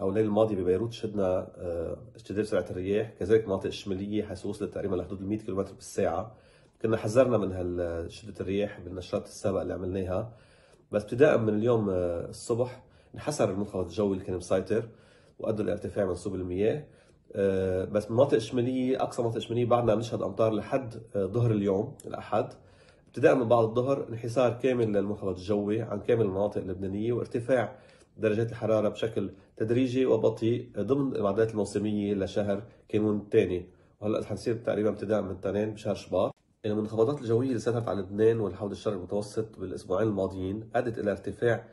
او الليل الماضي ببيروت شدنا آه، اشتداد سرعه الرياح كذلك المناطق الشماليه حيث وصلت تقريبا لحدود ال 100 كم بالساعه كنا حذرنا من هالشدة الرياح بالنشرات السابقه اللي عملناها بس ابتداء من اليوم آه، الصبح انحسر المنخفض الجوي اللي كان مسيطر وادى لارتفاع منسوب المياه آه، بس مناطق الشماليه أقصى مناطق الشماليه بعدنا عم نشهد أمطار لحد ظهر اليوم الأحد ابتداء من بعد الظهر انحسار كامل للمنخفض الجوي عن كامل المناطق اللبنانية وارتفاع درجات الحرارة بشكل تدريجي وبطيء ضمن المعدات الموسمية لشهر كانون الثاني وهلا رح نصير تقريبا ابتداء من التنين بشهر شباط المنخفضات الجوية اللي سيطرت على لبنان والحوض الشرقي المتوسط بالأسبوعين الماضيين أدت إلى ارتفاع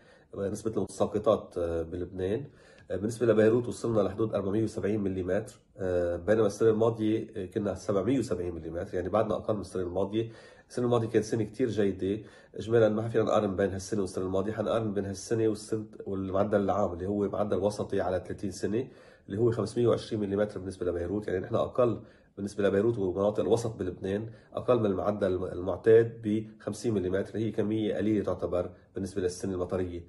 نسبة المتساقطات آه، بلبنان آه، بالنسبة لبيروت وصلنا لحدود 470 ملم آه، بينما السنة الماضية كنا 770 ملم يعني بعدنا أقل من السنة الماضية السنه الماضيه كانت سنه كثير جيده اجمالا ما فينا نقارن بين هالسنه والسنه الماضيه حنقارن بين هالسنه والسنه والمعدل العام اللي هو معدل وسطي على 30 سنه اللي هو 520 ملم بالنسبه لبيروت يعني نحن اقل بالنسبه لبيروت ومناطق الوسط بلبنان اقل من المعدل المعتاد ب 50 ملم هي كميه قليله تعتبر بالنسبه للسنه المطريه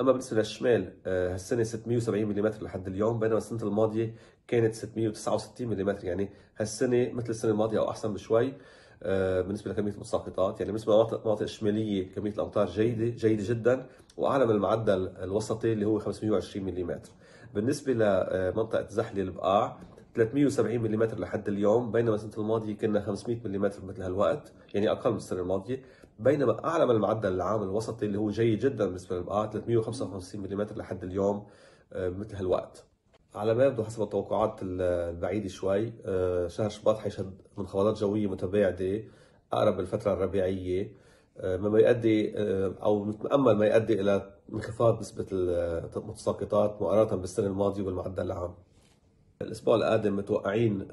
اما بالنسبه للشمال آه، هالسنه 670 ملم لحد اليوم بينما السنه الماضيه كانت 669 ملم يعني هالسنه مثل السنه الماضيه او احسن بشوي آه، بالنسبه لكميه المستنقطات يعني بالنسبه للمناطق الشماليه كميه الامطار جيده جيده جدا واعلى من المعدل الوسطي اللي هو 520 ملم بالنسبه لمنطقه زحله البقاع 370 ملم لحد اليوم بينما السنه الماضيه كنا 500 ملم بمثل هالوقت يعني اقل من السنه الماضيه بينما اعلى من المعدل العام الوسطي اللي هو جيد جدا بالنسبه للبقاع 355 ملم لحد اليوم بمثل آه، هالوقت على ما يبدو حسب التوقعات البعيده شوي آه، شهر شباط حيشهد منخفضات جويه متباعده اقرب الفتره الربيعيه آه، مما يؤدي آه، او نتامل ما يؤدي الى انخفاض نسبه المتساقطات مقارنه بالسنه الماضيه والمعدل العام. الاسبوع القادم متوقعين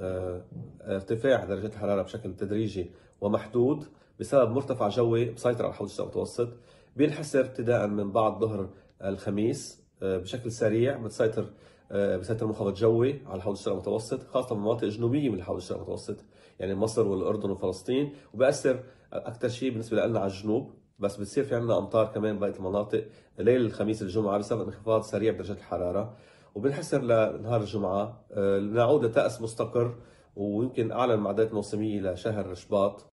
ارتفاع درجات الحراره بشكل تدريجي ومحدود بسبب مرتفع جوي مسيطر على الحوض المتوسط بينحسر ابتداء من بعد ظهر الخميس آه، بشكل سريع بتسيطر آه، بيسيطر محيط جوي على الحوض الشرق المتوسط خاصه المناطق الجنوبيه من الحوض الشرق المتوسط يعني مصر والاردن وفلسطين وبأثر اكثر شيء بالنسبه لنا على الجنوب بس بتصير في عندنا امطار كمان بقيه المناطق ليل الخميس الجمعه بسبب انخفاض سريع بدرجه الحراره وبنحسر لنهار الجمعه آه، نعود لتأس مستقر ويمكن اعلى المعدات الموسميه لشهر شباط